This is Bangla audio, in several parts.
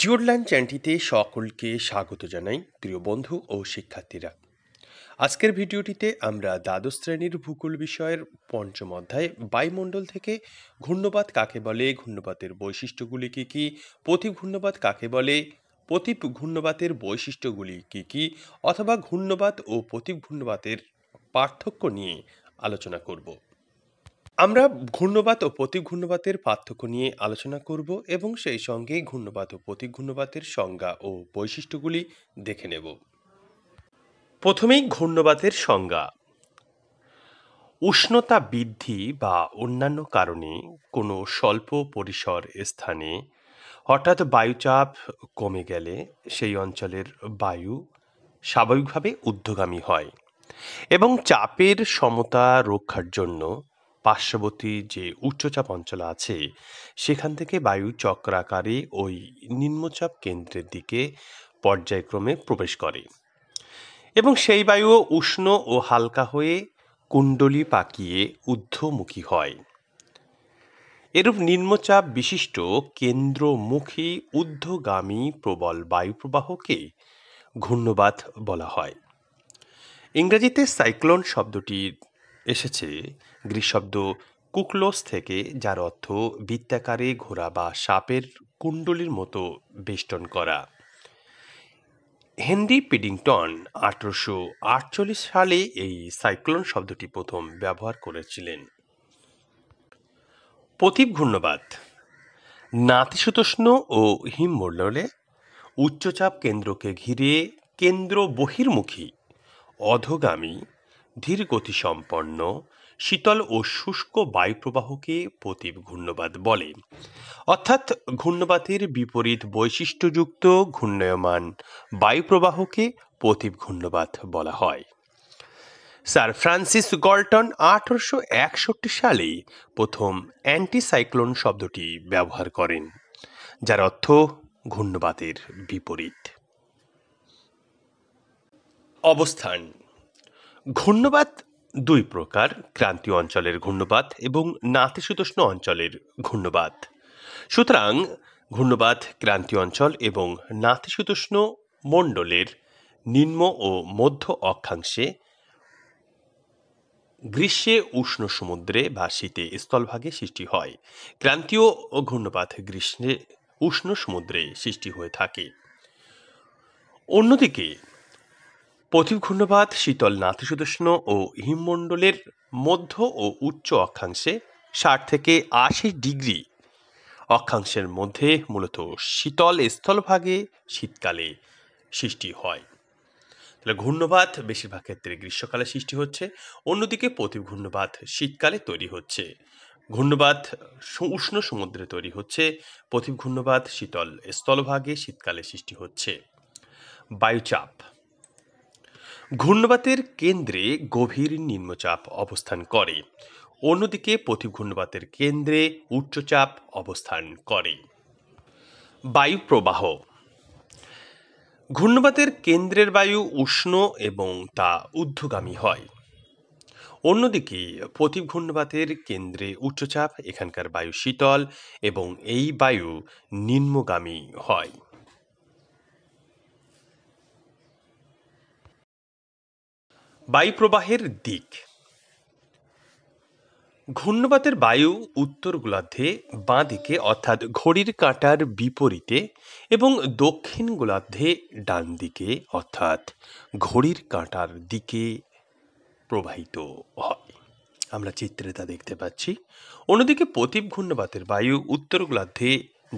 জিওরল্যান্ড চ্যানটিতে সকলকে স্বাগত জানাই প্রিয় বন্ধু ও শিক্ষার্থীরা আজকের ভিডিওটিতে আমরা দ্বাদশ শ্রেণীর ভূগোল বিষয়ের পঞ্চম অধ্যায় বায়ুমণ্ডল থেকে ঘূর্ণবাদ কাকে বলে ঘূর্ণবাতের বৈশিষ্ট্যগুলি কী কী প্রতি ঘূর্ণপাত কাকে বলে প্রতীপ ঘূর্ণবাতের বৈশিষ্ট্যগুলি কী কী অথবা ঘূর্ণপাত ও প্রতীপ ঘূর্ণপাতের পার্থক্য নিয়ে আলোচনা করব আমরা ঘূর্ণবাত ও প্রতীক ঘূর্ণবাতের পার্থক্য নিয়ে আলোচনা করব এবং সেই সঙ্গে ঘূর্ণবাত ও প্রতিঘূর্ণবাদের সংজ্ঞা ও বৈশিষ্ট্যগুলি দেখে নেব প্রথমেই ঘূর্ণবাতের সংজ্ঞা উষ্ণতা বৃদ্ধি বা অন্যান্য কারণে কোনো স্বল্প পরিসর স্থানে হঠাৎ বায়ুচাপ কমে গেলে সেই অঞ্চলের বায়ু স্বাভাবিকভাবে ঊর্ধ্বগামী হয় এবং চাপের সমতা রক্ষার জন্য পার্শ্ববর্তী যে উচ্চচাপ অঞ্চল আছে সেখান থেকে বায়ু চক্রাকারে ওই নিম্নচাপ কেন্দ্রের দিকে পর্যায়ক্রমে প্রবেশ করে এবং সেই বায়ু উষ্ণ ও হালকা হয়ে কুণ্ডলি পাকিয়ে ঊর্ধ্বমুখী হয় এরূপ নিম্নচাপ বিশিষ্ট কেন্দ্রমুখী ঊর্ধ্বগামী প্রবল বায়ুপ্রবাহকে ঘূর্ণবাত বলা হয় ইংরেজিতে সাইক্লোন শব্দটির এসেছে গ্রীক শব্দ কুকলোস থেকে যার অর্থ বৃত্তাকারে ঘোরা বা সাপের কুণ্ডলির মতো বেষ্টন করা হেনরি পিডিংটন আঠারোশো আটচল্লিশ সালে এই সাইক্লোন শব্দটি প্রথম ব্যবহার করেছিলেন প্রতীপ ঘূর্ণবাদ নাতিশীতোষ্ণ ও হিমমণ্ডলে উচ্চচাপ কেন্দ্রকে ঘিরে কেন্দ্র বহির্মুখী অধগামী ধীর গতিসম্পন্ন শীতল ও শুষ্ক বায়ুপ্রবাহকে প্রতীব ঘূর্ণবাদ বলে অর্থাৎ ঘূর্ণবাতের বিপরীত বৈশিষ্ট্যযুক্ত ঘূর্ণয়মান বায়ুপ্রবাহকে প্রতীপ ঘূর্ণবাদ বলা হয় স্যার ফ্রান্সিস গল্টন আঠারোশো একষট্টি সালে প্রথম অ্যান্টিসাইক্লোন শব্দটি ব্যবহার করেন যার অর্থ ঘূর্ণবাতের বিপরীত অবস্থান ঘূর্ণবাত দুই প্রকার ক্রান্তীয় অঞ্চলের ঘূর্ণবাত এবং নাতিশীতোষ্ণ অঞ্চলের ঘূর্ণবাত সুতরাং ঘূর্ণবাত ক্রান্তীয় অঞ্চল এবং নাতিশীতোষ্ণ মণ্ডলের নিম্ন ও মধ্য অক্ষাংশে গ্রীষ্মে উষ্ণ সমুদ্রে বা শীতে স্থলভাগে সৃষ্টি হয় ক্রান্তীয় ও ঘূর্ণপাত গ্রীষ্মে উষ্ণ সমুদ্রে সৃষ্টি হয়ে থাকে অন্যদিকে পথিব ঘূর্ণপাত শীতল নাতিশীতোষ্ণ ও হিমমণ্ডলের মধ্য ও উচ্চ অক্ষাংশে ষাট থেকে আশি ডিগ্রি অক্ষাংশের মধ্যে মূলত শীতল স্থলভাগে শীতকালে সৃষ্টি হয় তাহলে ঘূর্ণপাত বেশিরভাগ ক্ষেত্রে গ্রীষ্মকালে সৃষ্টি হচ্ছে অন্যদিকে পথিব ঘূর্ণপাত শীতকালে তৈরি হচ্ছে ঘূর্ণপাত উষ্ণ সমুদ্রে তৈরি হচ্ছে পথিব ঘূর্ণপাত শীতল স্থলভাগে শীতকালে সৃষ্টি হচ্ছে বায়ুচাপ ঘূর্ণবাতের কেন্দ্রে গভীর নিম্নচাপ অবস্থান করে অন্যদিকে প্রতি ঘূর্ণবাতের কেন্দ্রে উচ্চচাপ অবস্থান করে বায়ু প্রবাহ ঘূর্ণবাতের কেন্দ্রের বায়ু উষ্ণ এবং তা ঊর্ধ্বগামী হয় অন্যদিকে প্রতি ঘূর্ণবাতের কেন্দ্রে উচ্চচাপ এখানকার বায়ু শীতল এবং এই বায়ু নিম্নগামী হয় বায়ুপ্রবাহের দিক ঘূর্ণবাতের বায়ু উত্তর গোলার্ধে বাঁ দিকে অর্থাৎ ঘড়ির কাঁটার বিপরীতে এবং দক্ষিণ গোলার্ধে ডান দিকে অর্থাৎ ঘড়ির কাঁটার দিকে প্রবাহিত হয় আমরা চিত্রে তা দেখতে পাচ্ছি অন্যদিকে প্রতীপ ঘূর্ণবাতের বায়ু উত্তর গোলার্ধে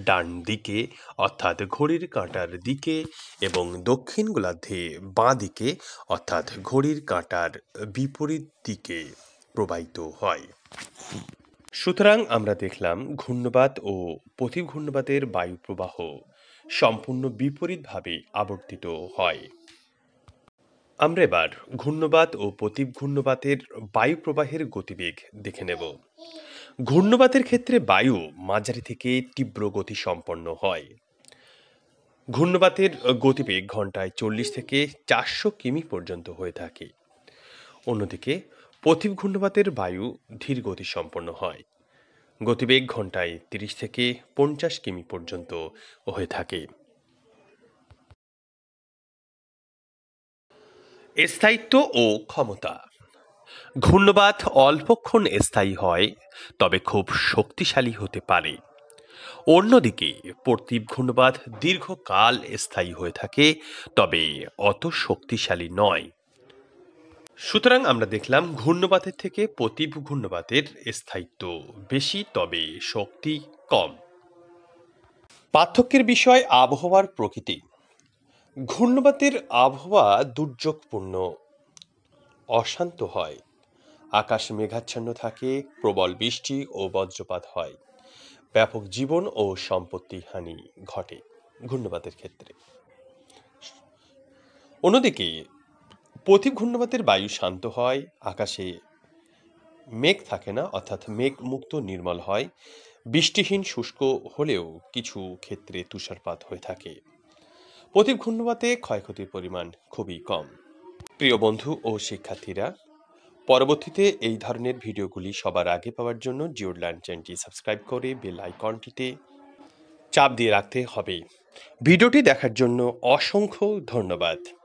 ডান দিকে অর্থাৎ ঘড়ির কাঁটার দিকে এবং দক্ষিণ গোলার্ধে বাঁ দিকে অর্থাৎ ঘড়ির কাঁটার বিপরীত দিকে প্রবাহিত হয় সুতরাং আমরা দেখলাম ঘূর্ণবাত ও প্রতি ঘূর্ণবাতের বায়ু প্রবাহ সম্পূর্ণ বিপরীতভাবে আবর্তিত হয় আমরা এবার ঘূর্ণবাত ও প্রতীপ ঘূর্ণবাতের বায়ু প্রবাহের গতিবেগ দেখে নেব ঘূর্ণবাতের ক্ষেত্রে বায়ু মাঝারি থেকে তীব্র গতি সম্পন্ন হয় ঘূর্ণবাতের গতিবেগ ঘন্টায় চল্লিশ থেকে চারশো কিমি পর্যন্ত হয়ে থাকে অন্যদিকে পথিব ঘূর্ণবাতের বায়ু ধীর গতি সম্পন্ন হয় গতিবেগ ঘন্টায় তিরিশ থেকে পঞ্চাশ কিমি পর্যন্ত হয়ে থাকে স্থায়িত্ব ও ক্ষমতা ঘূর্ণবাদ অল্পক্ষণ স্থায়ী হয় তবে খুব শক্তিশালী হতে পারে অন্যদিকে প্রতীপ ঘূর্ণবাদ দীর্ঘকাল স্থায়ী হয়ে থাকে তবে অত শক্তিশালী নয় সুতরাং আমরা দেখলাম ঘূর্ণবাতের থেকে প্রতীপ ঘূর্ণবাতের স্থায়িত্ব বেশি তবে শক্তি কম পার্থক্যের বিষয় আবহাওয়ার প্রকৃতি ঘূর্ণবাতের আবহাওয়া দুর্যোগপূর্ণ অশান্ত হয় আকাশ মেঘাচ্ছন্ন থাকে প্রবল বৃষ্টি ও বজ্রপাত হয় ব্যাপক জীবন ও সম্পত্তি হানি ঘটে ঘূর্ণপাতের ক্ষেত্রে অন্যদিকে প্রতি ঘূর্ণবাতের বায়ু শান্ত হয় আকাশে মেঘ থাকে না অর্থাৎ মেঘ মুক্ত নির্মল হয় বৃষ্টিহীন শুষ্ক হলেও কিছু ক্ষেত্রে তুষারপাত হয়ে থাকে প্রতি ঘূর্ণবাতে ক্ষয়ক্ষতির পরিমাণ খুবই কম প্রিয় বন্ধু ও শিক্ষার্থীরা পরবর্তীতে এই ধরনের ভিডিওগুলি সবার আগে পাওয়ার জন্য জিওর লাইন চ্যানেলটি সাবস্ক্রাইব করে বেল আইকনটিতে চাপ দিয়ে রাখতে হবে ভিডিওটি দেখার জন্য অসংখ্য ধন্যবাদ